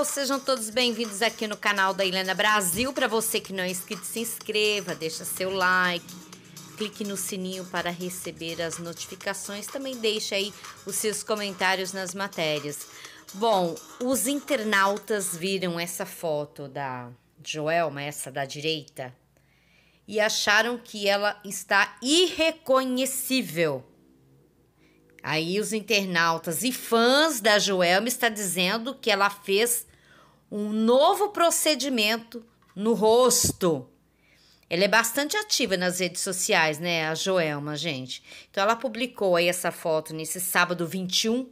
pessoal, sejam todos bem-vindos aqui no canal da Helena Brasil. Para você que não é inscrito, se inscreva, deixa seu like, clique no sininho para receber as notificações. Também deixa aí os seus comentários nas matérias. Bom, os internautas viram essa foto da Joelma, essa da direita, e acharam que ela está irreconhecível. Aí os internautas e fãs da Joelma está dizendo que ela fez um novo procedimento no rosto. Ela é bastante ativa nas redes sociais, né, a Joelma, gente. Então ela publicou aí essa foto nesse sábado 21,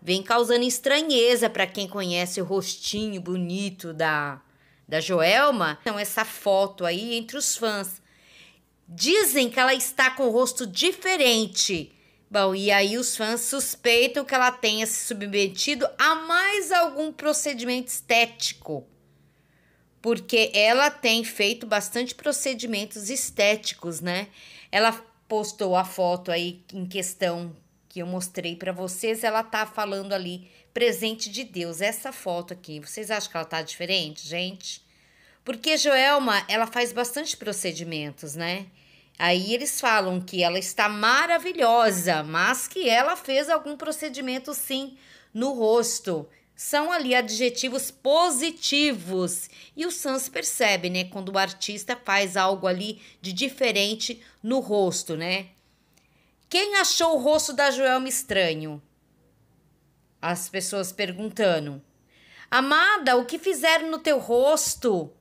vem causando estranheza para quem conhece o rostinho bonito da da Joelma. Então essa foto aí entre os fãs. Dizem que ela está com o rosto diferente Bom, e aí os fãs suspeitam que ela tenha se submetido a mais algum procedimento estético. Porque ela tem feito bastante procedimentos estéticos, né? Ela postou a foto aí em questão que eu mostrei para vocês, ela tá falando ali presente de Deus. Essa foto aqui, vocês acham que ela tá diferente, gente? Porque Joelma, ela faz bastante procedimentos, né? Aí eles falam que ela está maravilhosa, mas que ela fez algum procedimento sim no rosto. São ali adjetivos positivos. E o Sans percebe, né, quando o artista faz algo ali de diferente no rosto, né? Quem achou o rosto da Joelma estranho? As pessoas perguntando. Amada, o que fizeram no teu rosto?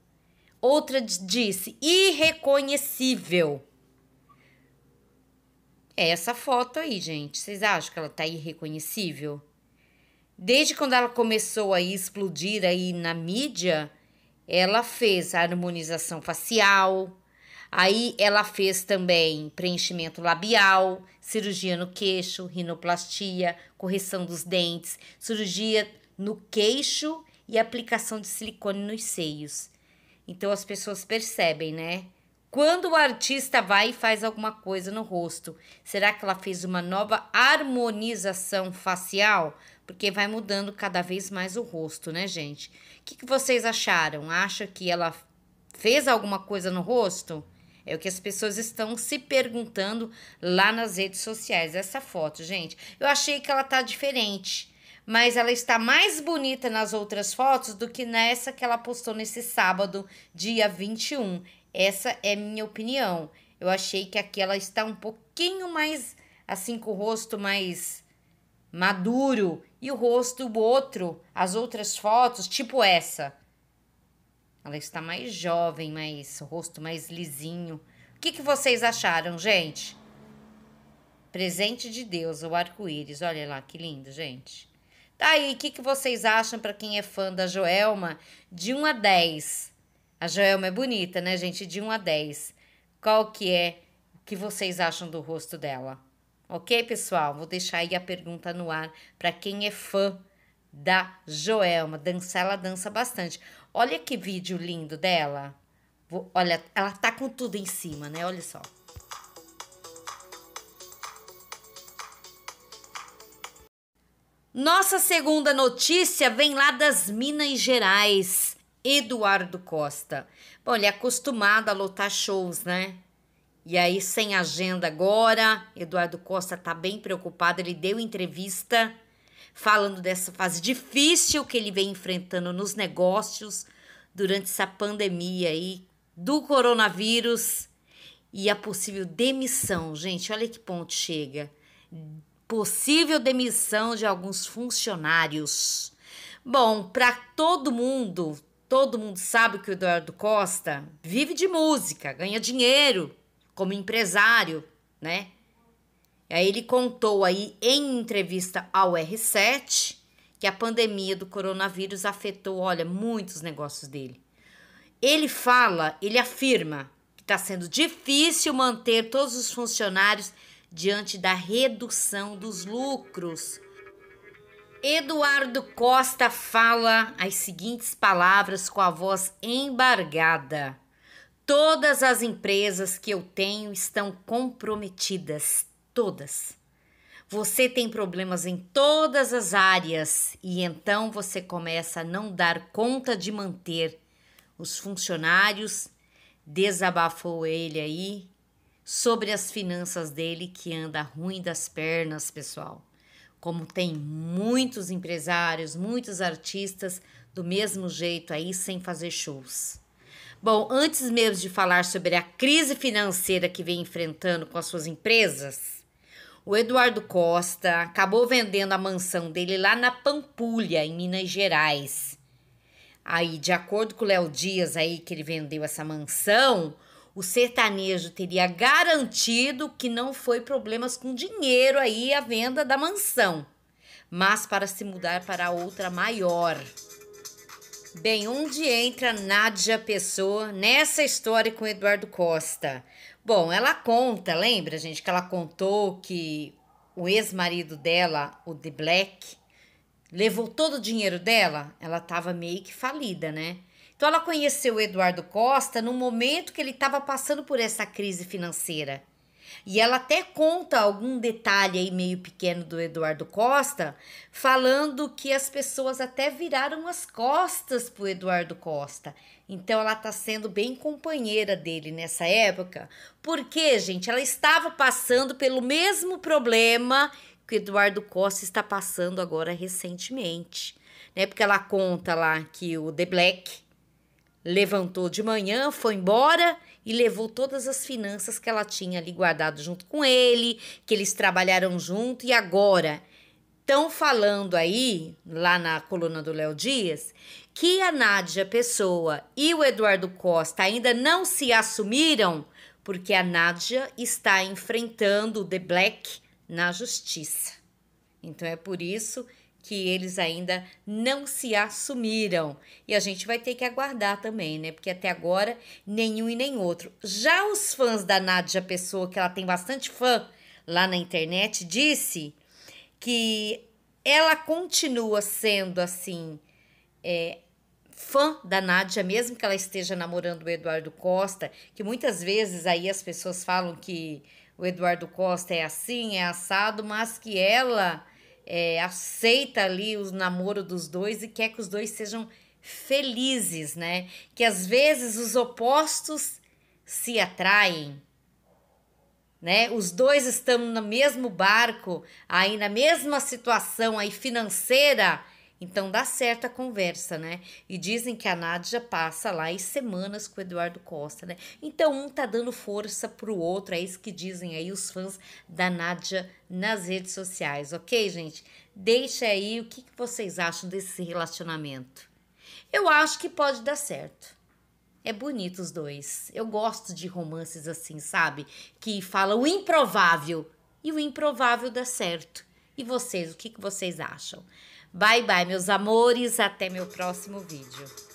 Outra disse: irreconhecível. É essa foto aí, gente. Vocês acham que ela tá irreconhecível? Desde quando ela começou a explodir aí na mídia, ela fez harmonização facial, aí ela fez também preenchimento labial, cirurgia no queixo, rinoplastia, correção dos dentes, cirurgia no queixo e aplicação de silicone nos seios. Então as pessoas percebem, né? Quando o artista vai e faz alguma coisa no rosto, será que ela fez uma nova harmonização facial? Porque vai mudando cada vez mais o rosto, né, gente? O que, que vocês acharam? Acha que ela fez alguma coisa no rosto? É o que as pessoas estão se perguntando lá nas redes sociais. Essa foto, gente, eu achei que ela tá diferente, mas ela está mais bonita nas outras fotos do que nessa que ela postou nesse sábado, dia 21. Essa é minha opinião. Eu achei que aqui ela está um pouquinho mais assim com o rosto mais maduro e o rosto o outro, as outras fotos, tipo essa. Ela está mais jovem, mais o rosto mais lisinho. O que, que vocês acharam, gente? Presente de Deus, o arco-íris. Olha lá que lindo, gente. Tá aí, o que, que vocês acham para quem é fã da Joelma? De 1 a 10. A Joelma é bonita, né, gente? De 1 a 10. Qual que é que vocês acham do rosto dela? Ok, pessoal? Vou deixar aí a pergunta no ar para quem é fã da Joelma. Dançar, ela dança bastante. Olha que vídeo lindo dela. Vou, olha, ela tá com tudo em cima, né? Olha só. Nossa segunda notícia vem lá das Minas Gerais. Eduardo Costa. Bom, ele é acostumado a lotar shows, né? E aí, sem agenda agora, Eduardo Costa tá bem preocupado. Ele deu entrevista falando dessa fase difícil que ele vem enfrentando nos negócios durante essa pandemia aí do coronavírus e a possível demissão. Gente, olha que ponto chega. Possível demissão de alguns funcionários. Bom, para todo mundo, Todo mundo sabe que o Eduardo Costa vive de música, ganha dinheiro como empresário, né? E aí ele contou aí em entrevista ao R7 que a pandemia do coronavírus afetou, olha, muitos negócios dele. Ele fala, ele afirma que está sendo difícil manter todos os funcionários diante da redução dos lucros Eduardo Costa fala as seguintes palavras com a voz embargada: Todas as empresas que eu tenho estão comprometidas, todas. Você tem problemas em todas as áreas e então você começa a não dar conta de manter os funcionários. Desabafou ele aí sobre as finanças dele que anda ruim das pernas, pessoal como tem muitos empresários, muitos artistas do mesmo jeito aí sem fazer shows. Bom, antes mesmo de falar sobre a crise financeira que vem enfrentando com as suas empresas, o Eduardo Costa acabou vendendo a mansão dele lá na Pampulha, em Minas Gerais. Aí, de acordo com o Léo Dias aí que ele vendeu essa mansão, o sertanejo teria garantido que não foi problemas com dinheiro aí a venda da mansão, mas para se mudar para outra maior. Bem, onde entra Nádia Pessoa nessa história com Eduardo Costa? Bom, ela conta, lembra, gente, que ela contou que o ex-marido dela, o The Black, levou todo o dinheiro dela? Ela tava meio que falida, né? Então ela conheceu o Eduardo Costa no momento que ele estava passando por essa crise financeira. E ela até conta algum detalhe aí meio pequeno do Eduardo Costa, falando que as pessoas até viraram as costas pro Eduardo Costa. Então ela tá sendo bem companheira dele nessa época, porque, gente, ela estava passando pelo mesmo problema que o Eduardo Costa está passando agora recentemente. Né? Porque ela conta lá que o The Black levantou de manhã, foi embora e levou todas as finanças que ela tinha ali guardado junto com ele, que eles trabalharam junto e agora estão falando aí, lá na coluna do Léo Dias, que a Nádia Pessoa e o Eduardo Costa ainda não se assumiram porque a Nádia está enfrentando o The Black na justiça. Então é por isso que eles ainda não se assumiram. E a gente vai ter que aguardar também, né? Porque até agora nenhum e nem outro. Já os fãs da Nádia Pessoa, que ela tem bastante fã lá na internet, disse que ela continua sendo assim. É, fã da Nádia, mesmo que ela esteja namorando o Eduardo Costa, que muitas vezes aí as pessoas falam que o Eduardo Costa é assim, é assado, mas que ela é, aceita ali os namoro dos dois e quer que os dois sejam felizes, né? Que às vezes os opostos se atraem, né? Os dois estão no mesmo barco, aí na mesma situação aí financeira então dá certo a conversa, né? E dizem que a Nádia passa lá e semanas com o Eduardo Costa, né? Então um tá dando força pro outro, é isso que dizem aí os fãs da Nádia nas redes sociais, ok, gente? Deixa aí o que, que vocês acham desse relacionamento. Eu acho que pode dar certo. É bonito os dois. Eu gosto de romances assim, sabe? Que fala o improvável. E o improvável dá certo. E vocês, o que, que vocês acham? Bye, bye, meus amores. Até meu próximo vídeo.